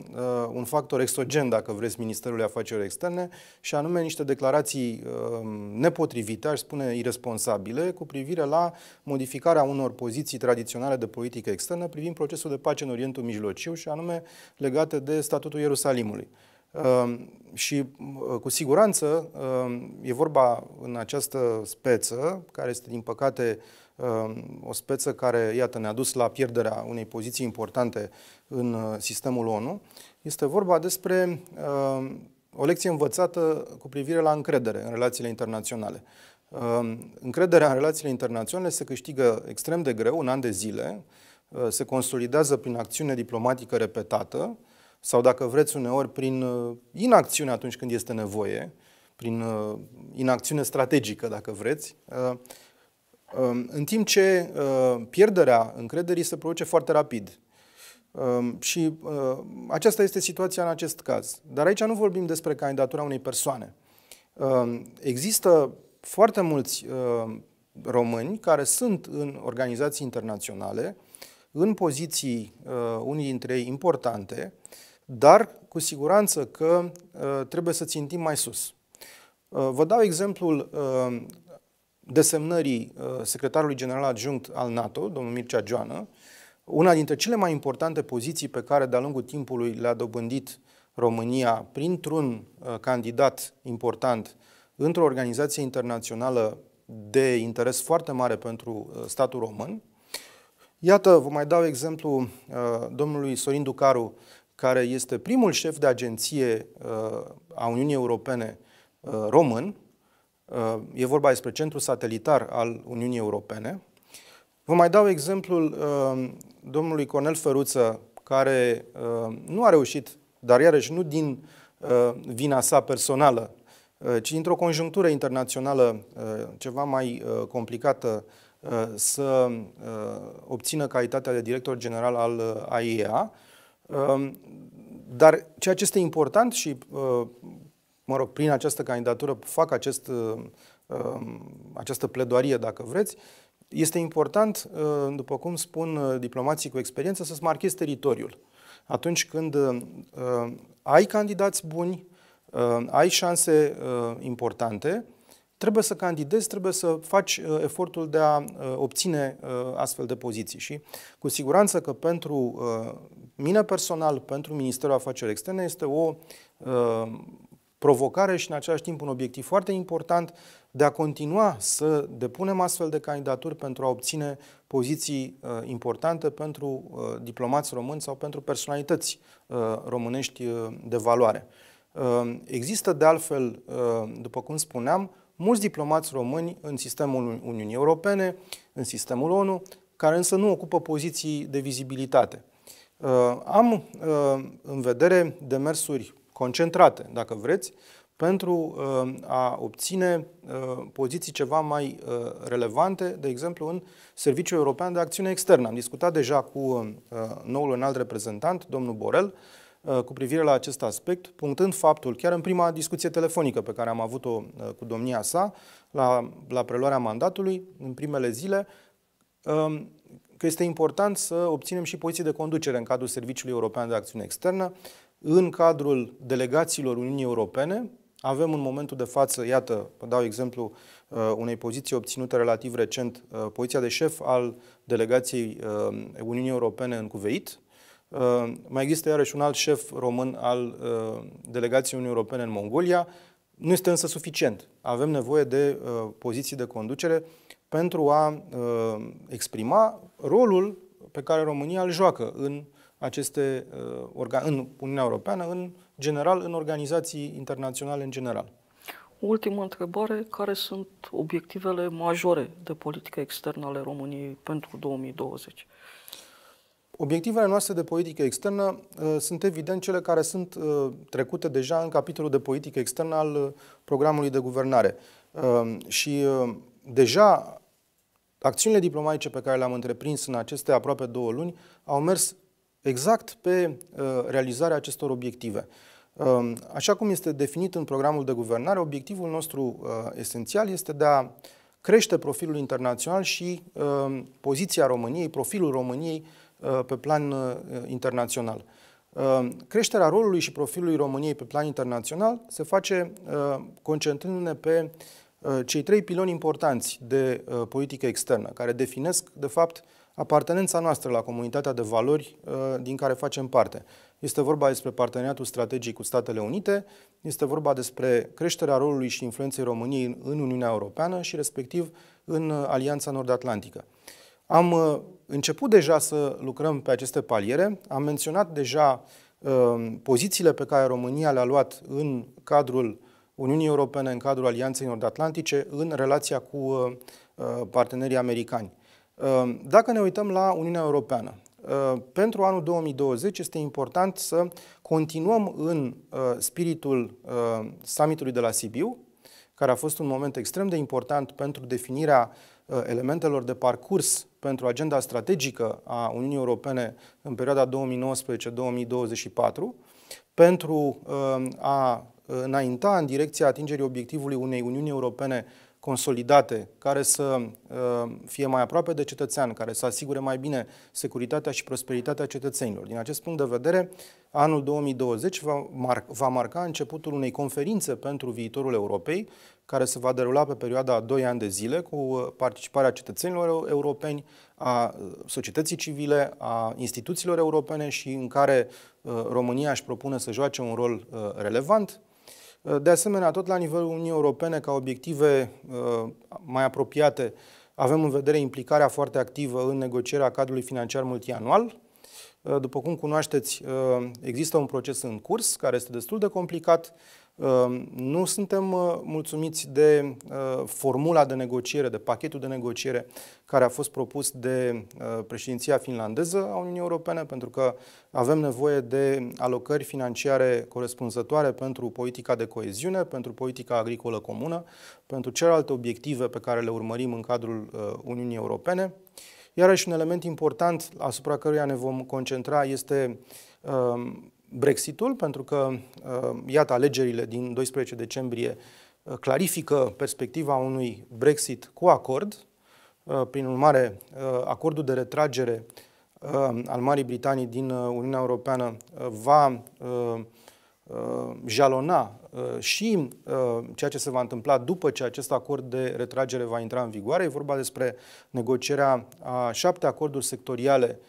un factor exogen, dacă vreți, Ministerului Afacerilor Externe, și anume niște declarații uh, nepotrivite, aș spune irresponsabile, cu privire la modificarea unor poziții tradiționale de politică externă privind procesul de pace în Orientul Mijlociu și anume legate de statutul Ierusalimului. Uh, și uh, cu siguranță uh, e vorba în această speță, care este din păcate uh, o speță care, iată, ne-a dus la pierderea unei poziții importante în uh, sistemul ONU. Este vorba despre uh, o lecție învățată cu privire la încredere în relațiile internaționale. Uh, încrederea în relațiile internaționale se câștigă extrem de greu, un an de zile, se consolidează prin acțiune diplomatică repetată sau, dacă vreți, uneori prin inacțiune atunci când este nevoie, prin inacțiune strategică, dacă vreți, în timp ce pierderea încrederii se produce foarte rapid Um, și uh, aceasta este situația în acest caz. Dar aici nu vorbim despre candidatura unei persoane. Um, există foarte mulți um, români care sunt în organizații internaționale, în poziții, uh, unii dintre ei, importante, dar cu siguranță că uh, trebuie să țintim mai sus. Vă dau exemplul desemnării secretarului general adjunct al NATO, domnul Mircea Joană, una dintre cele mai importante poziții pe care de-a lungul timpului le-a dobândit România printr-un uh, candidat important într-o organizație internațională de interes foarte mare pentru uh, statul român. Iată, vă mai dau exemplu uh, domnului Sorin Ducaru, care este primul șef de agenție a Uniunii Europene român. E vorba despre centrul satelitar al Uniunii Europene. Vă mai dau exemplul domnului Cornel Făruță, care uh, nu a reușit, dar iarăși nu din uh, vina sa personală, uh, ci dintr o conjunctură internațională uh, ceva mai uh, complicată, uh, să obțină calitatea de director general al AIEA. Um, dar ceea ce este important și, mă rog, prin această candidatură fac acest, um, această pledoarie, dacă vreți, este important, uh, după cum spun uh, diplomații cu experiență, să-ți marchezi teritoriul. Atunci când uh, ai candidați buni, ai șanse importante, trebuie să candidezi, trebuie să faci efortul de a obține astfel de poziții. Și cu siguranță că pentru mine personal, pentru Ministerul Afacerilor Externe, este o provocare și în același timp un obiectiv foarte important de a continua să depunem astfel de candidaturi pentru a obține poziții uh, importante pentru uh, diplomați români sau pentru personalități uh, românești uh, de valoare. Uh, există, de altfel, uh, după cum spuneam, mulți diplomați români în sistemul Uniunii Europene, în sistemul ONU, care însă nu ocupă poziții de vizibilitate. Uh, am uh, în vedere demersuri concentrate, dacă vreți, uh, pentru uh, a obține uh, poziții ceva mai uh, relevante, de exemplu în Serviciul European de Acțiune Externă. Am discutat deja cu noul înalt reprezentant, domnul Borel, cu privire la acest aspect, punctând faptul, chiar în prima discuție telefonică pe care am avut-o cu domnia sa, la, la preluarea mandatului, în primele zile, um, că este important să obținem și poziții de conducere în cadrul Serviciului European de Acțiune Externă, în cadrul delegațiilor Uniunii Europene, avem în momentul de față, iată, dau exemplu uh, unei poziții obținute relativ recent, uh, poziția de șef al delegației uh, Uniunii Europene în Cuveit. Mai există iarăși un alt șef român al delegației Uniunii Europene în Mongolia. Nu este însă suficient. Avem nevoie de poziții de conducere pentru a exprima rolul pe care România îl joacă în aceste organe, în Uniunea Europeană, în general în organizații internaționale în general. Ultima întrebare, care sunt obiectivele majore de politică externă ale României pentru 2020? Obiectivele noastre de politică externă uh, sunt evident cele care sunt uh, trecute deja în capitolul de politică externă al uh, programului de guvernare. Uh, și uh, deja acțiunile diplomatice pe care le-am întreprins în aceste aproape două luni au mers exact pe uh, realizarea acestor obiective. Um, așa cum este definit în programul de guvernare, obiectivul nostru uh, esențial este de a crește profilul internațional și um, poziția României, profilul României uh, pe plan internațional. Um, creșterea rolului și profilului României pe plan internațional se face concentrându-ne pe cei trei piloni importanți de politică externă, care definesc, de fapt, apartenența noastră la comunitatea de valori uh, din care facem parte. Este vorba despre parteneriatul strategic cu Statele Unite, este vorba despre creșterea rolului și influenței României în Uniunea Europeană și respectiv în Alianța Nord-Atlantică. Am uh, început deja să lucrăm pe aceste paliere, am menționat deja uh, pozițiile pe care România le-a luat în cadrul Uniunii Europene, în cadrul Alianței Nord-Atlantice, în relația cu partenerii americani. Ehm, dacă ne uităm la Uniunea Europeană, ehm, pentru anul 2020 este important să continuăm în ehm, spiritul summitului de la Sibiu, care a fost un moment extrem de important pentru definirea elementelor de parcurs pentru agenda strategică a Uniunii Europene în perioada 2019-2024, pentru a înainta în direcția atingerii obiectivului unei Uniuni Europene consolidate, care să uh, fie mai aproape de cetățean, care să asigure mai bine securitatea și prosperitatea cetățenilor. Din acest punct de vedere, anul 2020 va, mar- va marca începutul unei conferințe pentru viitorul Europei, care se va derula pe perioada a 2 ani de zile cu uh, participarea cetățenilor europeni, a uh, societății civile, a instituțiilor europene și în care România își propune să joace un rol relevant de asemenea, tot la nivelul Uniunii Europene, ca obiective uh, mai apropiate, avem în vedere implicarea foarte activă în negocierea cadrului financiar multianual. Uh, după cum cunoașteți, uh, există un proces în curs care este destul de complicat, Ehm, nu suntem uh, mulțumiți de uh, formula de negociere, de pachetul de negociere care a fost propus de uh, președinția finlandeză a Uniunii Europene, pentru că avem nevoie de alocări financiare corespunzătoare pentru politica de coeziune, pentru politica agricolă comună, pentru celelalte obiective pe care le urmărim în cadrul Uniunii Europene. Iarăși un element important asupra căruia ne vom concentra este ehm, Brexitul, pentru că, uh, iată, alegerile din 12 decembrie uh, clarifică perspectiva unui Brexit cu acord. Uh, prin urmare, acordul de retragere al Marii Britanii din Uniunea Europeană va jalona și ceea ce se va întâmpla după ce acest acord de retragere va intra în vigoare. E vorba despre negocierea a șapte acorduri sectoriale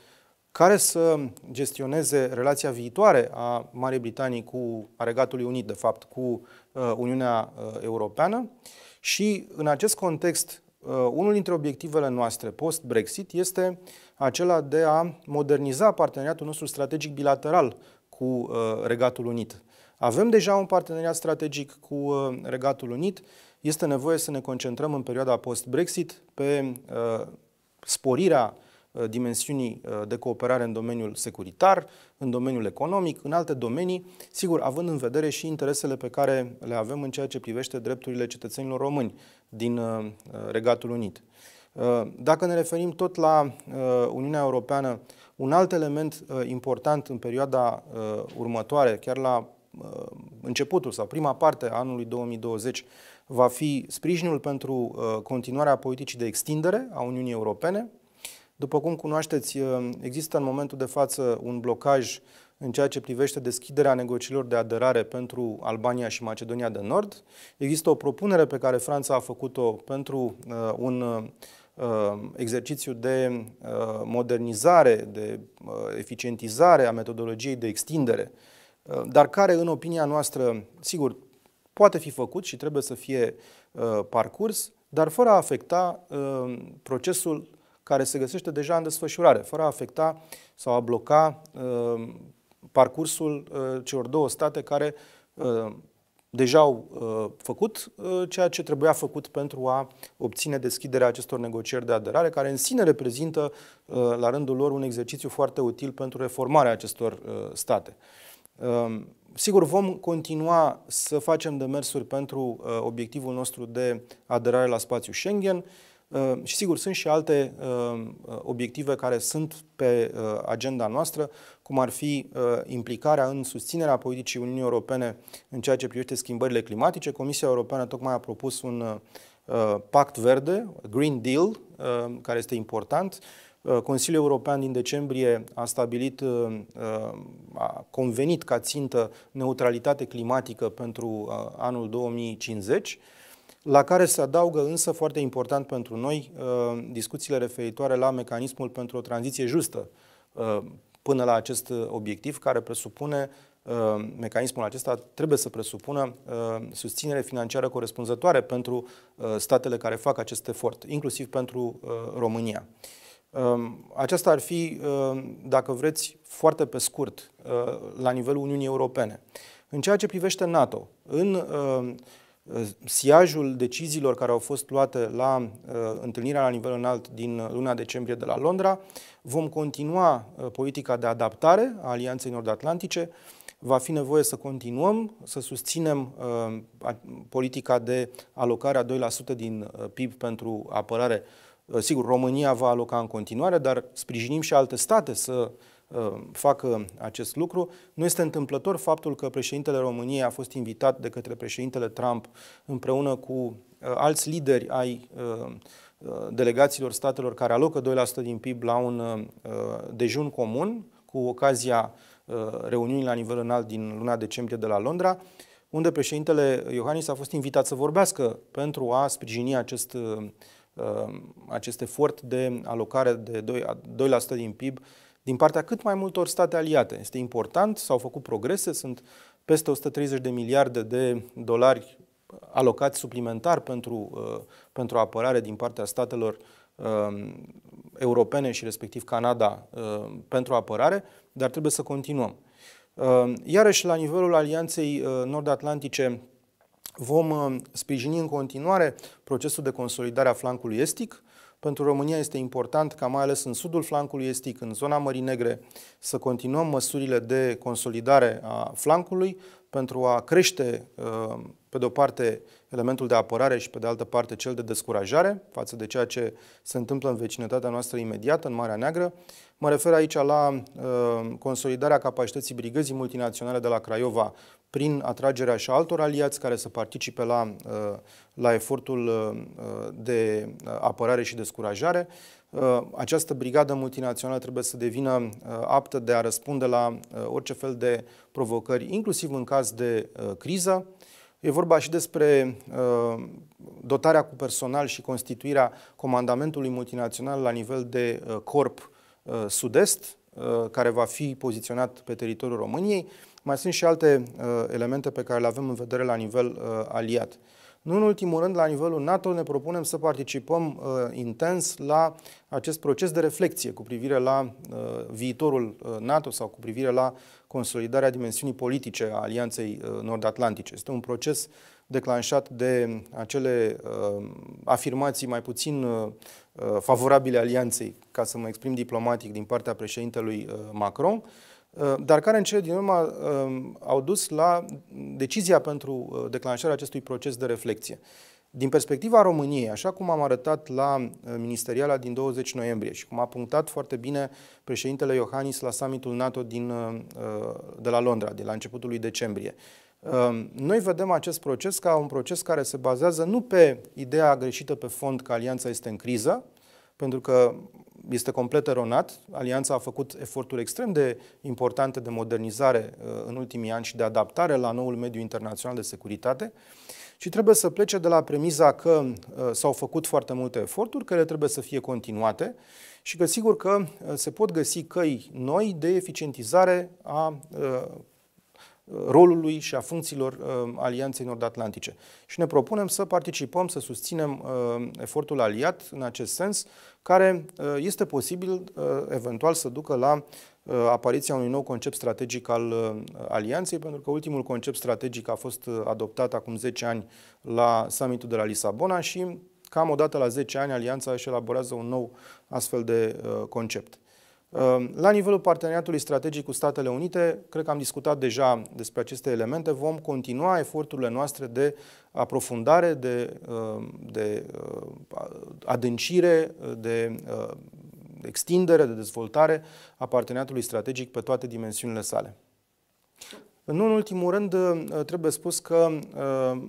care să gestioneze relația viitoare a Marii Britanii cu a Regatului Unit, de fapt, cu uh, Uniunea uh, Europeană. Și în acest context, uh, unul dintre obiectivele noastre post-Brexit este acela de a moderniza parteneriatul nostru strategic bilateral cu Regatul Unit. Avem deja un parteneriat strategic cu Regatul Unit, este nevoie să ne concentrăm în perioada post-Brexit pe sporirea Uh, dimensiunii uh, de cooperare în domeniul securitar, în domeniul economic, în alte domenii, sigur, având în vedere și interesele pe care le avem în ceea ce privește drepturile cetățenilor români din uh, Regatul Unit. Dacă ne referim tot la Uniunea Europeană, un alt element important în perioada următoare, chiar la începutul sau prima parte a anului 2020, va fi sprijinul pentru continuarea politicii de extindere a Uniunii Europene, după cum cunoașteți, uh, există în momentul de față un blocaj în ceea ce privește deschiderea negocierilor de aderare pentru Albania și Macedonia de Nord. Există o propunere pe care Franța a făcut-o pentru uh, un uh, exercițiu de uh, modernizare, de uh, eficientizare a metodologiei de extindere, uh, dar care, în opinia noastră, sigur, poate fi făcut și trebuie să fie uh, parcurs, dar fără a afecta uh, procesul care se găsește deja în desfășurare, fără a afecta sau a bloca uh, parcursul uh, celor două state care uh, deja au uh, făcut uh, ceea ce trebuia făcut pentru a obține deschiderea acestor negocieri de aderare, care în sine reprezintă, uh, la rândul lor, un exercițiu foarte util pentru reformarea acestor uh, state. Uh, sigur, vom continua să facem demersuri pentru uh, obiectivul nostru de aderare la spațiul Schengen. Ehm, și sigur, sunt și alte ehm, obiective care sunt pe eh, agenda noastră, cum ar fi eh, implicarea în susținerea politicii Uniunii Europene în ceea ce privește schimbările climatice. Comisia Europeană tocmai a propus un eh, pact verde, Green Deal, ehm, care este important. Consiliul European din decembrie a stabilit, a convenit ca țintă neutralitate climatică pentru anul 2050 la care se adaugă însă foarte important pentru noi uh, discuțiile referitoare la mecanismul pentru o tranziție justă uh, până la acest obiectiv care presupune uh, mecanismul acesta trebuie să presupună susținere financiară corespunzătoare pentru statele care fac acest efort, inclusiv pentru România. Aceasta ar fi, dacă vreți, foarte pe scurt, la nivelul Uniunii Europene. În ceea ce privește NATO, în siajul deciziilor care au fost luate la uh, întâlnirea la nivel înalt din luna decembrie de la Londra, vom continua uh, politica de adaptare a Alianței Nord-Atlantice, va fi nevoie să continuăm, să susținem uh, politica de alocare a 2% din uh, PIB pentru apărare. Uh, sigur, România va aloca în continuare, dar sprijinim și alte state să Uh, facă acest lucru. Nu este întâmplător faptul că președintele României a fost invitat de către președintele Trump împreună cu uh, alți lideri ai uh, delegațiilor statelor care alocă 2% din PIB la un dejun comun cu ocazia reuniunii la nivel înalt din luna decembrie de la Londra, unde președintele Iohannis a fost invitat să vorbească pentru a sprijini acest, acest efort de alocare de 2%, 2 din PIB din partea cât mai multor state aliate. Este important, s-au făcut progrese, sunt peste 130 de miliarde de dolari alocați suplimentar pentru, uh, pentru apărare din partea statelor um, europene și respectiv Canada uh, pentru apărare, dar trebuie să continuăm. Um, iarăși, la nivelul Alianței uh, Nord-Atlantice, vom sprijini în continuare procesul de consolidare a flancului estic, pentru România este important ca mai ales în sudul flancului estic, în zona Mării Negre, să continuăm măsurile de consolidare a flancului, pentru a crește, uh, pe de o parte, elementul de apărare și, pe de altă parte, cel de descurajare față de ceea ce se întâmplă în vecinătatea noastră imediată, în Marea Neagră. Mă refer aici la uh, consolidarea capacității brigăzii multinaționale de la Craiova prin atragerea și altor aliați care să participe la, uh, la efortul de apărare și descurajare, Uh, această brigadă multinațională trebuie să devină uh, aptă de a răspunde la uh, orice fel de provocări, inclusiv în caz de criză. E vorba și despre dotarea cu personal și constituirea comandamentului multinațional la nivel de corp sud-est, care va fi poziționat pe teritoriul României. Mai sunt și alte elemente pe care le avem în vedere la nivel aliat. Nu în ultimul rând, la nivelul NATO ne propunem să participăm uh, intens la acest proces de reflexie cu privire la uh, viitorul uh, NATO sau cu privire la consolidarea dimensiunii politice a Alianței uh, Nord-Atlantice. Este un proces declanșat de acele uh, afirmații mai puțin uh, uh favorabile alianței, ca să mă exprim diplomatic, din partea președintelui uh, Macron, uh, Uh, dar care în cele din urmă um, au dus la decizia pentru uh, declanșarea acestui proces de reflexie. Din perspectiva României, așa cum am arătat la uh, ministeriala din 20 noiembrie și cum a punctat foarte bine președintele Iohannis la summitul NATO din, de la Londra, de la începutul lui decembrie, um, noi vedem acest proces ca un proces care se bazează nu pe ideea greșită pe fond că alianța este în criză, pentru că este complet eronat. Alianța a făcut eforturi extrem de importante de modernizare uh, în ultimii ani și de adaptare la noul mediu internațional de securitate și trebuie să plece de la premiza că uh, s-au făcut foarte multe eforturi, care trebuie să fie continuate și că sigur că uh, se pot găsi căi noi de eficientizare a rolului și a funcțiilor uh, Alianței Nord-Atlantice. Și ne propunem să participăm, să susținem uh, efortul aliat în acest sens, care uh, este posibil uh, eventual să ducă la uh, apariția unui nou concept strategic al uh, Alianței, pentru că ultimul concept strategic a fost uh, adoptat acum 10 ani la summitul de la Lisabona și cam odată la 10 ani Alianța își elaborează un nou astfel de uh, concept. Ehm, la nivelul parteneriatului strategic cu Statele Unite, cred că am discutat deja despre aceste elemente, vom continua eforturile noastre de aprofundare, de, ehm, de ehm, adâncire, de extindere, de dezvoltare a parteneriatului strategic pe toate dimensiunile sale. Nu în ultimul rând, trebuie spus că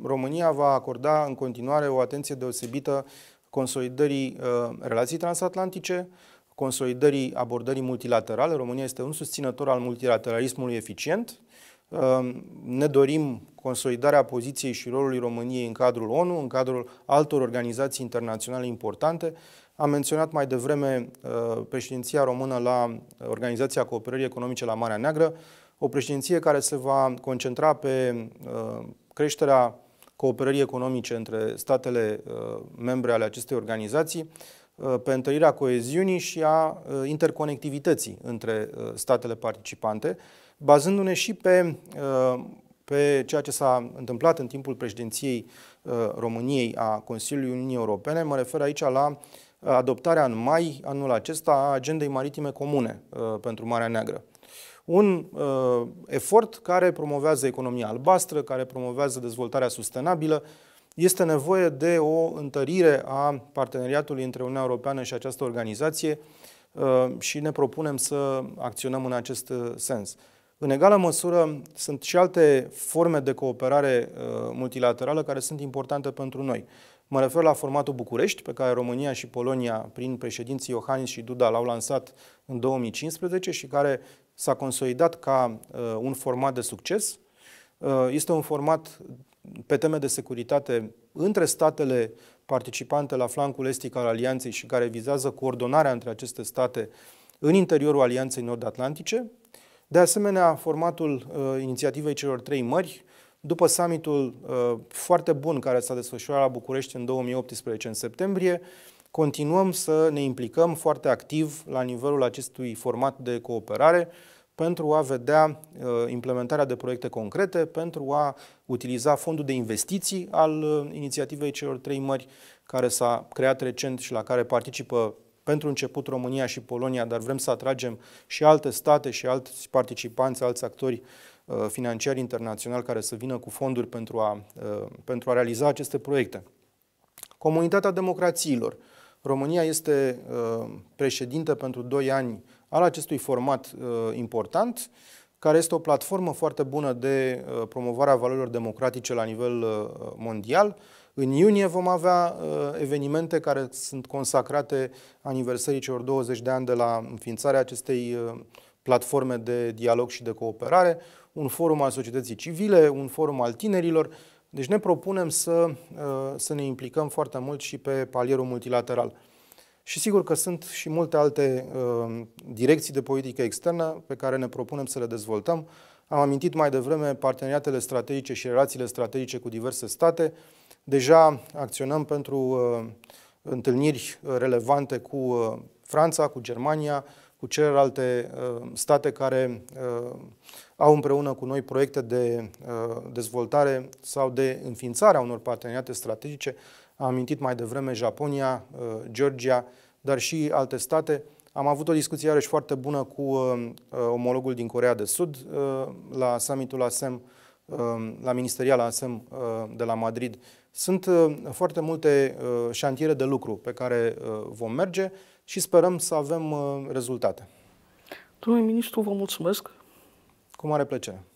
România va acorda în continuare o atenție deosebită consolidării relației transatlantice, consolidării abordării multilaterale. România este un susținător al multilateralismului eficient. Ehm, ne dorim consolidarea poziției și rolului României în cadrul ONU, în cadrul altor organizații internaționale importante. Am menționat mai devreme ehm, președinția română la Organizația Cooperării Economice la Marea Neagră, o președinție care se va concentra pe ehm, creșterea cooperării economice între statele membre ale acestei organizații, Uh, pe întărirea coeziunii și a uh, interconectivității între uh, statele participante, bazându-ne și pe, pe ceea ce s-a întâmplat în timpul președinției României a Consiliului Uniunii Europene. Mă refer aici la adoptarea în mai anul acesta a agendei maritime comune pentru Marea Neagră un uh, efort care promovează economia albastră, care promovează dezvoltarea sustenabilă, este nevoie de o întărire a parteneriatului între Uniunea Europeană și această organizație uh, și ne propunem să acționăm în acest uh, sens. În egală măsură, sunt și alte forme de cooperare uh, multilaterală care sunt importante pentru noi. Mă refer la formatul București, pe care România și Polonia, prin președinții Iohannis și Duda, l-au lansat în 2015 și care s-a consolidat ca un format de succes. Este un format pe teme de securitate între statele participante la flancul estic al alianței și care vizează coordonarea între aceste state în interiorul alianței nord-atlantice. De asemenea, formatul uh, inițiativei celor trei mări, după summitul uh, foarte bun care s-a desfășurat la București în 2018, în septembrie, continuăm să ne implicăm foarte activ la nivelul acestui format de cooperare, pentru a vedea uh, implementarea de proiecte concrete, pentru a utiliza fondul de investiții al uh, inițiativei celor trei mări care s-a creat recent și la care participă pentru început România și Polonia, dar vrem să atragem și alte state și alți participanți, alți actori uh, financiari internaționali care să vină cu fonduri pentru a, pentru a realiza aceste proiecte. Comunitatea democrațiilor. România este președinte pentru 2 ani al acestui format uh, important, care este o platformă foarte bună de uh, promovarea valorilor democratice la nivel uh, mondial. În iunie vom avea uh, evenimente care sunt consacrate aniversării celor 20 de ani de la înființarea acestei uh, platforme de dialog și de cooperare, un forum al societății civile, un forum al tinerilor. Deci ne propunem să, uh, să ne implicăm foarte mult și pe palierul multilateral. Și sigur că sunt și multe alte uh, direcții de politică externă pe care ne propunem să le dezvoltăm. Am amintit mai devreme parteneriatele strategice și relațiile strategice cu diverse state. Deja acționăm pentru uh, întâlniri uh, relevante cu uh, Franța, cu Germania, cu celelalte uh, state care uh, au împreună cu noi proiecte de uh, dezvoltare sau de înființare a unor parteneriate strategice am amintit mai devreme Japonia, uh, Georgia, dar și alte state. Am avut o discuție iarăși foarte bună cu uh, uh, omologul din Corea de Sud la summitul ASEM, la ministeriala ASEM de la Madrid. Sunt foarte multe șantiere de lucru pe care vom merge și sperăm să avem rezultate. Domnule ministru, vă mulțumesc. Cu mare plăcere.